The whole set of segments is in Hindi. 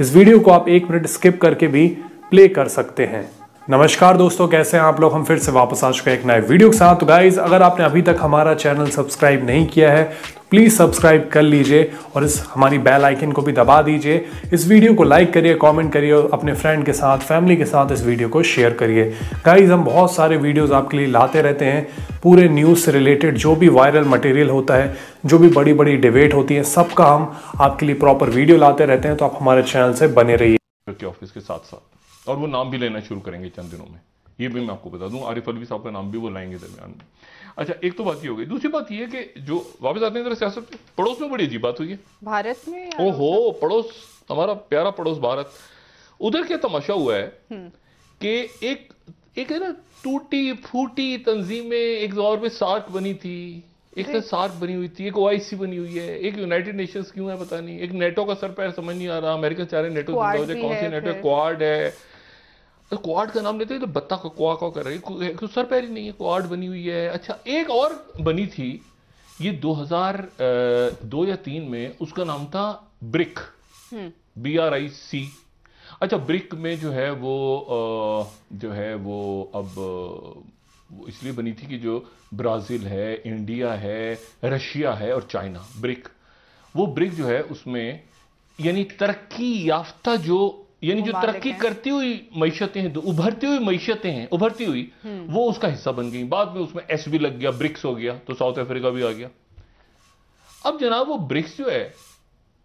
इस वीडियो को आप एक मिनट स्किप करके भी प्ले कर सकते हैं नमस्कार दोस्तों कैसे हैं आप लोग हम फिर से वापस आ चुके हैं एक नए वीडियो के साथ तो गाइज अगर आपने अभी तक हमारा चैनल सब्सक्राइब नहीं किया है तो प्लीज़ सब्सक्राइब कर लीजिए और इस हमारी बेल आइकन को भी दबा दीजिए इस वीडियो को लाइक करिए कमेंट करिए और अपने फ्रेंड के साथ फैमिली के साथ इस वीडियो को शेयर करिए गाइज हम बहुत सारे वीडियोज़ आपके लिए लाते रहते हैं पूरे न्यूज़ से रिलेटेड जो भी वायरल मटेरियल होता है जो भी बड़ी बड़ी डिबेट होती है सबका हम आपके लिए प्रॉपर वीडियो लाते रहते हैं तो आप हमारे चैनल से बने रहिए ऑफिस के साथ साथ और वो नाम भी लेना शुरू करेंगे चंद दिनों में ये भी मैं आपको बता दूं आरिफ अलवी साहब का नाम भी वो लाएंगे दरमियान में अच्छा एक तो बात ये हो गई दूसरी बात ये कि जो वापस आते हैं सियासत सियासत पड़ोस में बड़ी अजीब बात हुई है भारत में ओहो पड़ोस हमारा प्यारा पड़ोस भारत उधर क्या तमाशा हुआ है हम्म। कि एक एक है ना टूटी फूटी तंजीमें एक दौर में सार्क बनी थी एक सार्क बनी हुई थी एक ओआईसी बनी हुई है एक यूनाइटेड नेशंस क्यों है पता नहीं एक नेटो का सर पैर समझ नहीं आ रहा अमेरिका चाह रहे नेटो कौन सी नेटो क्वाड है क्वाड तो का नाम लेते हैं तो बत्ता का क्वा क्वा कर रही है तो सर पैर ही नहीं है क्वाड बनी हुई है अच्छा एक और बनी थी ये 2002 दो या तीन में उसका नाम था BRIC B R I C अच्छा ब्रिक में जो है वो जो है वो अब इसलिए बनी थी कि जो ब्राज़ील है इंडिया है रशिया है और चाइना ब्रिक वो ब्रिक जो है उसमें यानी तरक्की याफ्ता जो यानी जो तरक्की करती हुई मीशतें हैं उभरती हुई मीशतें हैं उभरती हुई हम्म। वो उसका हिस्सा बन गई बाद में उसमें एस भी लग गया ब्रिक्स हो गया तो साउथ अफ्रीका भी आ गया अब जनाब वो ब्रिक्स जो है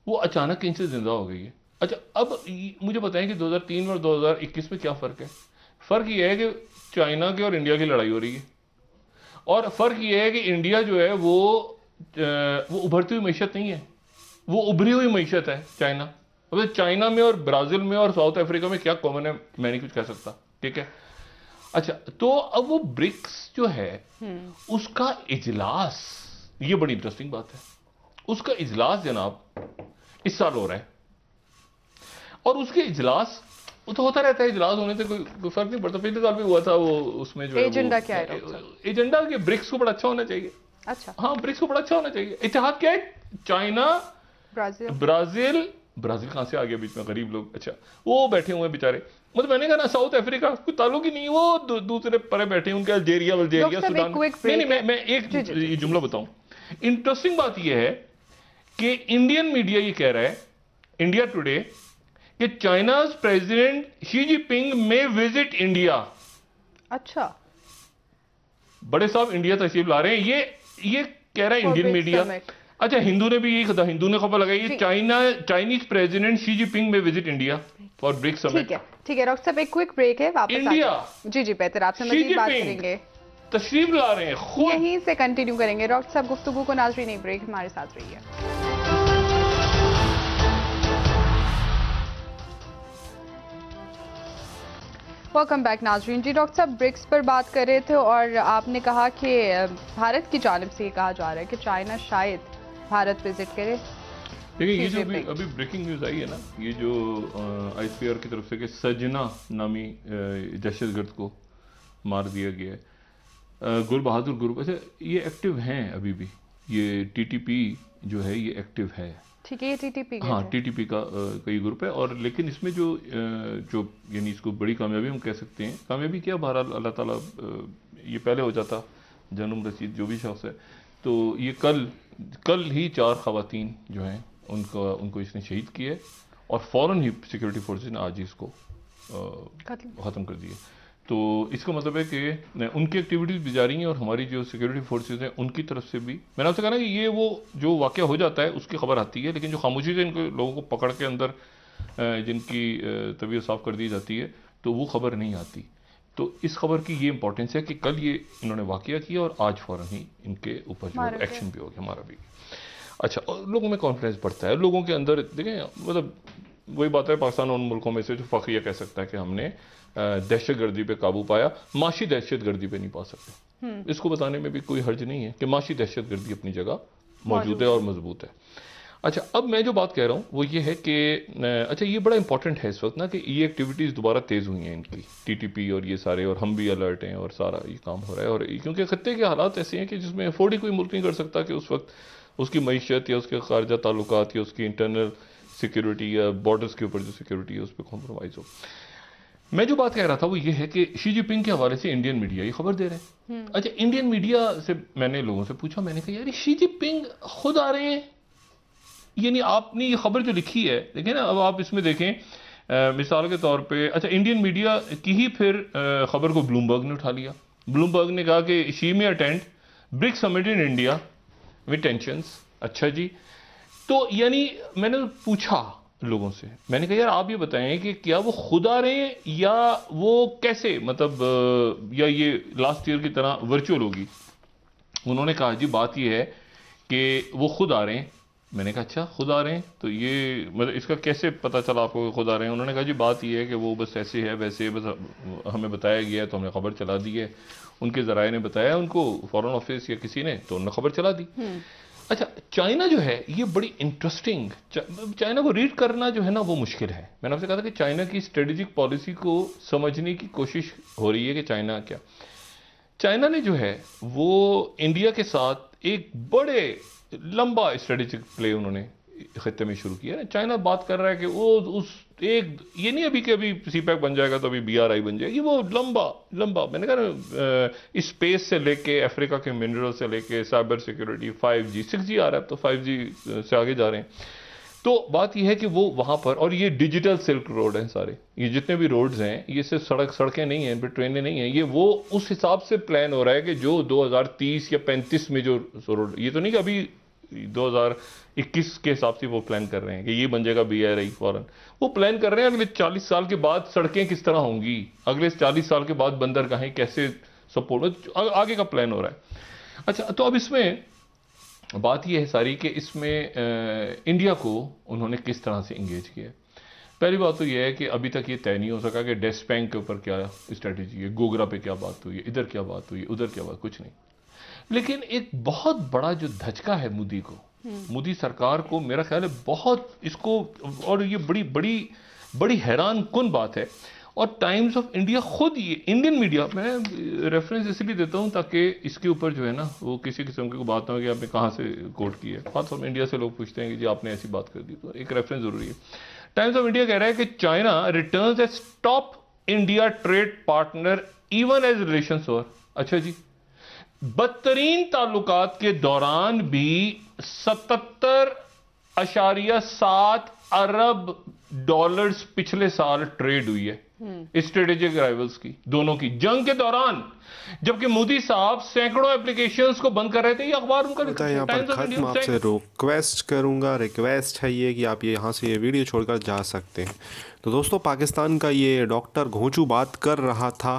वो अचानक कहीं से जिंदा हो गई है अच्छा अब मुझे बताएं कि 2003 में और 2021 में क्या फ़र्क है फ़र्क ये है कि चाइना के और इंडिया की लड़ाई हो रही है और फ़र्क ये है कि इंडिया जो है वो वो उभरती हुई मीशत नहीं है वो उभरी हुई मीशत है चाइना अबे मतलब चाइना में और ब्राज़ील में और साउथ अफ्रीका में क्या कॉमन है मैं नहीं कुछ कह सकता ठीक है अच्छा तो अब वो ब्रिक्स जो है हम्म। उसका इजलास ये बड़ी इंटरेस्टिंग बात है उसका इजलास जनाब इस साल हो रहा है और उसके इजलास वो तो होता रहता है इजलास होने से कोई, को फर्क नहीं पड़ता पिछले साल भी हुआ था वो उसमें जो एजेंडा क्या है एजेंडा के ब्रिक्स को बड़ा अच्छा होना चाहिए अच्छा हाँ ब्रिक्स को बड़ा अच्छा होना चाहिए इतिहास क्या है चाइना ब्राजील ब्राजील ब्राज़ील कहाँ से आ गया बीच में गरीब लोग अच्छा वो बैठे हुए बेचारे मतलब मैंने कहा ना साउथ अफ्रीका कोई ताल्लुक ही नहीं वो दूसरे परे बैठे उनके अल्जेरिया अल्जेरिया सुडान नहीं नहीं मैं मैं एक ये जुमला बताऊं इंटरेस्टिंग बात ये है कि इंडियन मीडिया ये कह रहा है इंडिया टुडे कि China's president Xi Jinping may visit India अच्छा बड़े साहब इंडिया तशरीफ ला रहे हैं ये ये कह रहा है इंडियन मीडिया अच्छा हिंदू ने भी यही कहा हिंदू ने खबर लगाई China Chinese president Xi Jinping may visit India for BRIC summit ठीक है ठीक है डॉक्टर साहब एक क्विक ब्रेक है वापस इंडिया जी जी बेहतर आपसे मजीद बात करेंगे तशरीफ ला रहे हैं खुद यहीं से कंटिन्यू करेंगे डॉक्टर साहब गुफ्तगु को नाजरी नहीं ब्रेक हमारे साथ रहिए वेलकम बैक नाजरीन जी डॉक्टर साहब ब्रिक्स पर बात कर रहे थे और आपने कहा कि भारत की जानब से ये कहा जा रहा है कि चाइना शायद भारत विजिट करे देखिए ये जो अभी अभी ब्रेकिंग न्यूज आई है ना ये जो आई की तरफ से कि सजना नामी दहशतगर्द को मार दिया गया है गुल बहादुर ग्रुप अच्छा ये एक्टिव हैं अभी भी ये टीटीपी जो है ये एक्टिव है ठीक है ये टीटीपी हाँ टीटीपी का कई ग्रुप है और लेकिन इसमें जो जो यानी इसको बड़ी कामयाबी हम कह सकते हैं कामयाबी क्या बहरहाल अल्लाह ताला ये पहले हो जाता जनम रसीद जो भी शख्स है तो ये कल कल ही चार खातन जो हैं उनको उनको इसने शहीद किए और फ़ौर ही सिक्योरिटी फोर्सेज ने आज ही इसको ख़त्म कर दिया तो इसका मतलब है कि उनकी एक्टिविटीज़ भी जारी हैं और हमारी जो सिक्योरिटी फोर्सेज हैं उनकी तरफ से भी मैंने आपसे कहना है कि ये वो जो वाक़ हो जाता है उसकी खबर आती है लेकिन जो खामोशी से इनके लोगों को पकड़ के अंदर जिनकी तबीयत साफ़ कर दी जाती है तो वो खबर नहीं आती तो इस खबर की ये इंपॉर्टेंस है कि कल ये इन्होंने वाक़ किया और आज फ़ौर ही इनके ऊपर जो एक्शन भी हो गया हमारा भी अच्छा और लोगों में कॉन्फिडेंस बढ़ता है लोगों के अंदर देखें मतलब वही बात है पाकिस्तान उन मुल्कों में से जो फ़ख्र कह सकता है कि हमने दहशत गर्दी पर काबू पाया माशी दहशत गर्दी पर नहीं पा सकते हम्म। इसको बताने में भी कोई हर्ज नहीं है कि माशी दहशत गर्दी अपनी जगह मौजूद है और मजबूत है अच्छा अब मैं जो बात कह रहा हूँ वो ये है कि अच्छा ये बड़ा इंपॉर्टेंट है इस वक्त ना कि ये एक्टिविटीज़ दोबारा तेज़ हुई हैं इनकी टीटीपी और ये सारे और हम भी अलर्ट हैं और सारा ये काम हो रहा है और क्योंकि खत्े के हालात ऐसे हैं कि जिसमें अफोर्ड ही कोई मुल्क नहीं कर सकता कि उस वक्त उसकी मीशत या उसके खारजा ताल्लुक या उसकी इंटरनल सिक्योरिटी या बॉर्डर्स के ऊपर जो सिक्योरिटी है उस पर कॉम्प्रोमाइज़ हो मैं जो बात कह रहा था वो ये है कि शी जिनपिंग के हवाले से इंडियन मीडिया ये खबर दे रहे हैं हम्म। अच्छा इंडियन मीडिया से मैंने लोगों से पूछा मैंने कहा यार शी जिनपिंग खुद आ रहे हैं यानी आपने ये खबर जो लिखी है देखिए ना अब आप इसमें देखें आ, मिसाल के तौर पे अच्छा इंडियन मीडिया की ही फिर खबर को ब्लूमबर्ग ने उठा लिया ब्लूमबर्ग ने कहा कि Xi may attend BRICS summit in India with tensions अच्छा जी तो यानी मैंने पूछा लोगों से मैंने कहा यार आप ये बताएं कि क्या वो खुद आ रहे हैं या वो कैसे मतलब या ये लास्ट ईयर की तरह वर्चुअल होगी उन्होंने कहा जी बात ये है कि वो खुद आ रहे हैं मैंने कहा अच्छा खुद आ रहे हैं तो ये मतलब इसका कैसे पता चला आपको खुद आ रहे हैं उन्होंने कहा जी बात यह है कि वो बस ऐसे है वैसे बस हमें बताया गया तो हमने खबर चला दी है उनके ज़राए ने बताया उनको फॉरेन ऑफिस या किसी ने तो उन्होंने खबर चला दी हम्म। अच्छा चाइना जो है ये बड़ी इंटरेस्टिंग चाइना को रीड करना जो है ना वो मुश्किल है मैंने आपसे कहा था कि चाइना की स्ट्रेटेजिक पॉलिसी को समझने की कोशिश हो रही है कि चाइना क्या चाइना ने जो है वो इंडिया के साथ एक बड़े लंबा स्ट्रेटेजिक प्ले उन्होंने खत्े में शुरू किया है चाइना बात कर रहा है कि वो उस एक ये नहीं अभी कि अभी सी पैक बन जाएगा तो अभी बी आर आई बन जाएगी वो लंबा लंबा मैंने कहा ना स्पेस से लेके अफ्रीका के मिनरल से लेके cyber security five G six G आ रहा है तो फाइव जी से आगे जा रहे हैं तो बात यह है कि वो वहाँ पर और ये डिजिटल सिल्क रोड हैं सारे ये जितने भी रोड्स हैं ये सिर्फ सड़क सड़कें नहीं हैं ट्रेनें नहीं हैं ये वो उस हिसाब से प्लान हो रहा है कि जो 2030 या 35 में जो रोड ये तो नहीं कि अभी 2021 के हिसाब से वो प्लान कर रहे हैं कि ये बन जाएगा बी आर आई फ़ौरन वो प्लान कर रहे हैं अगले 40 साल के बाद सड़कें किस तरह होंगी अगले 40 साल के बाद बंदरगाहें कैसे सपोर्ट आगे का प्लान हो रहा है अच्छा तो अब इसमें बात यह है सारी कि इसमें इंडिया को उन्होंने किस तरह से इंगेज किया पहली बात तो यह है कि अभी तक ये तय नहीं हो सका कि डेस्क बैंक के ऊपर क्या स्ट्रेटजी है गोगरा पे क्या बात हुई है इधर क्या बात हुई है उधर क्या बात कुछ नहीं लेकिन एक बहुत बड़ा जो धचका है मोदी को हम्म। मोदी सरकार को मेरा ख्याल है बहुत इसको और ये बड़ी बड़ी बड़ी हैरान कन बात है और टाइम्स ऑफ इंडिया खुद ये इंडियन मीडिया मैं रेफरेंस इसलिए देता हूँ ताकि इसके ऊपर जो है ना वो किसी किस्म की बात ना हो कि आपने कहाँ से कोट की है खास ऑफ इंडिया से लोग पूछते हैं कि जी आपने ऐसी बात कर दी तो एक रेफरेंस ज़रूरी है टाइम्स ऑफ इंडिया कह रहा है कि China return as top India trade partner even as relation और अच्छा जी बदतरीन ताल्लुक के दौरान भी सतर अशारिया सात अरब डॉलर्स पिछले साल ट्रेड हुई है स्ट्रेटेजिक राइवल्स की दोनों की जंग के दौरान जबकि मोदी साहब सैकड़ों एप्लीकेशंस को बंद कर रहे थे ये अखबार उनका यहाँ पर खत्म आपसे रिक्वेस्ट करूंगा रिक्वेस्ट है ये कि आप ये यहाँ से ये वीडियो छोड़कर जा सकते हैं तो दोस्तों पाकिस्तान का ये डॉक्टर घोंचू बात कर रहा था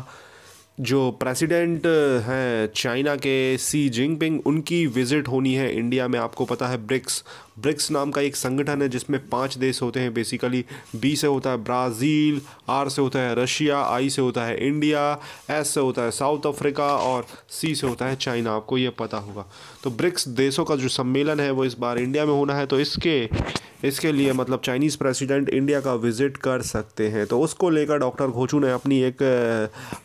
जो प्रेसिडेंट हैं चाइना के सी जिनपिंग उनकी विज़िट होनी है इंडिया में आपको पता है ब्रिक्स ब्रिक्स नाम का एक संगठन है जिसमें पांच देश होते हैं बेसिकली बी से होता है ब्राज़ील आर से होता है रशिया आई से होता है इंडिया एस से होता है साउथ अफ्रीका और सी से होता है चाइना आपको ये पता होगा तो ब्रिक्स देशों का जो सम्मेलन है वो इस बार इंडिया में होना है तो इसके इसके लिए मतलब चाइनीज़ प्रेसिडेंट इंडिया का विज़िट कर सकते हैं तो उसको लेकर डॉक्टर घोचू ने अपनी एक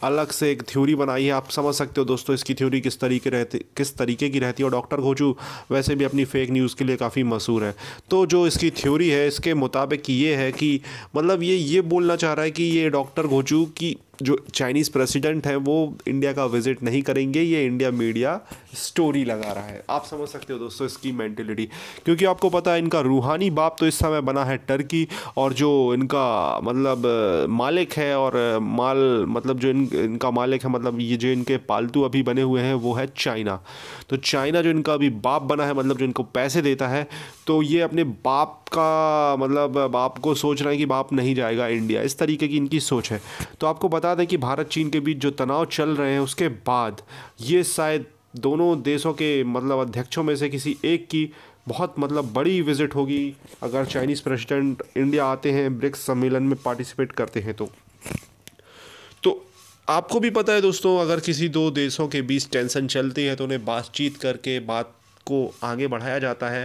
अलग से एक थ्योरी बनाई है आप समझ सकते हो दोस्तों इसकी थ्योरी किस तरीके रहती किस तरीके की रहती है और डॉक्टर घोचू वैसे भी अपनी फेक न्यूज़ के लिए काफ़ी मशहूर है तो जो इसकी थ्योरी है इसके मुताबिक ये है कि मतलब ये ये बोलना चाह रहा है कि ये डॉक्टर घोचू की जो चाइनीज़ प्रेसिडेंट हैं वो इंडिया का विजिट नहीं करेंगे ये इंडिया मीडिया स्टोरी लगा रहा है आप समझ सकते हो दोस्तों इसकी मैंटेलिटी क्योंकि आपको पता है इनका रूहानी बाप तो इस समय बना है टर्की और जो इनका मतलब मालिक है और माल मतलब जो इन इनका मालिक है मतलब ये जो इनके पालतू अभी बने हुए हैं वो है चाइना तो चाइना जो इनका अभी बाप बना है मतलब जो इनको पैसे देता है तो ये अपने बाप का मतलब बाप को सोच रहे हैं कि बाप नहीं जाएगा इंडिया इस तरीके की इनकी सोच है तो आपको बता दें कि भारत चीन के बीच जो तनाव चल रहे हैं उसके बाद ये शायद दोनों देशों के मतलब अध्यक्षों में से किसी एक की बहुत मतलब बड़ी विजिट होगी अगर चाइनीज़ प्रेसिडेंट इंडिया आते हैं ब्रिक्स सम्मेलन में पार्टिसिपेट करते हैं तो तो आपको भी पता है दोस्तों अगर किसी दो देशों के बीच टेंशन चलती है तो उन्हें बातचीत करके बात को आगे बढ़ाया जाता है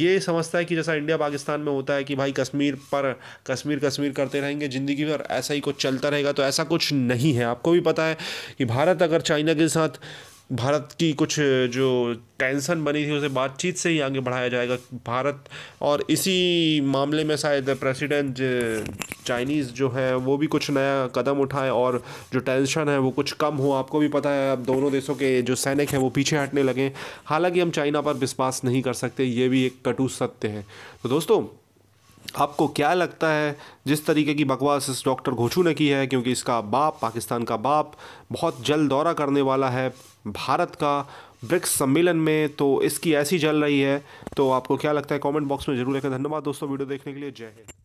ये समझता है कि जैसा इंडिया पाकिस्तान में होता है कि भाई कश्मीर पर कश्मीर कश्मीर करते रहेंगे ज़िंदगी और ऐसा ही कुछ चलता रहेगा तो ऐसा कुछ नहीं है आपको भी पता है कि भारत अगर चाइना के साथ भारत की कुछ जो टेंशन बनी थी उसे बातचीत से ही आगे बढ़ाया जाएगा भारत और इसी मामले में शायद प्रेसिडेंट चाइनीज़ जो है वो भी कुछ नया कदम उठाए और जो टेंशन है वो कुछ कम हो आपको भी पता है अब दोनों देशों के जो सैनिक हैं वो पीछे हटने लगे हालांकि हम चाइना पर विश्वास नहीं कर सकते ये भी एक कटु सत्य है तो दोस्तों आपको क्या लगता है जिस तरीके की बकवास इस डॉक्टर घोचू ने की है क्योंकि इसका बाप पाकिस्तान का बाप बहुत जल्द दौरा करने वाला है भारत का ब्रिक्स सम्मेलन में तो इसकी ऐसी जल रही है तो आपको क्या लगता है कमेंट बॉक्स में जरूर लिखें धन्यवाद दोस्तों वीडियो देखने के लिए जय हिंद